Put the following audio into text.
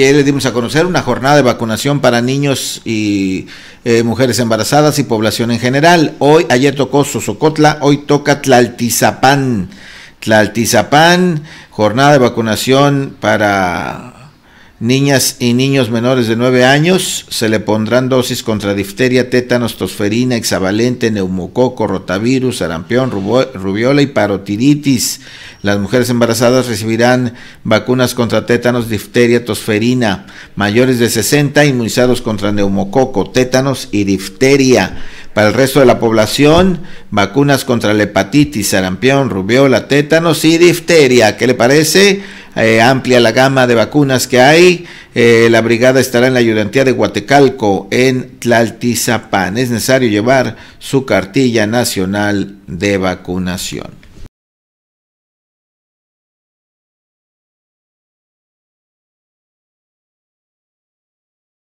Ayer le dimos a conocer una jornada de vacunación para niños y eh, mujeres embarazadas y población en general. Hoy, ayer tocó Sosocotla, hoy toca Tlaltizapán. Tlaltizapán, jornada de vacunación para Niñas y niños menores de 9 años se le pondrán dosis contra difteria, tétanos, tosferina, hexavalente, neumococo, rotavirus, sarampión, rubiola y parotiditis. Las mujeres embarazadas recibirán vacunas contra tétanos, difteria, tosferina. Mayores de 60 inmunizados contra neumococo, tétanos y difteria. Para el resto de la población, vacunas contra la hepatitis, sarampión, rubiola, tétanos y difteria. ¿Qué le parece? Eh, amplia la gama de vacunas que hay. Eh, la brigada estará en la ayudantía de Guatecalco, en Tlaltizapán. Es necesario llevar su cartilla nacional de vacunación.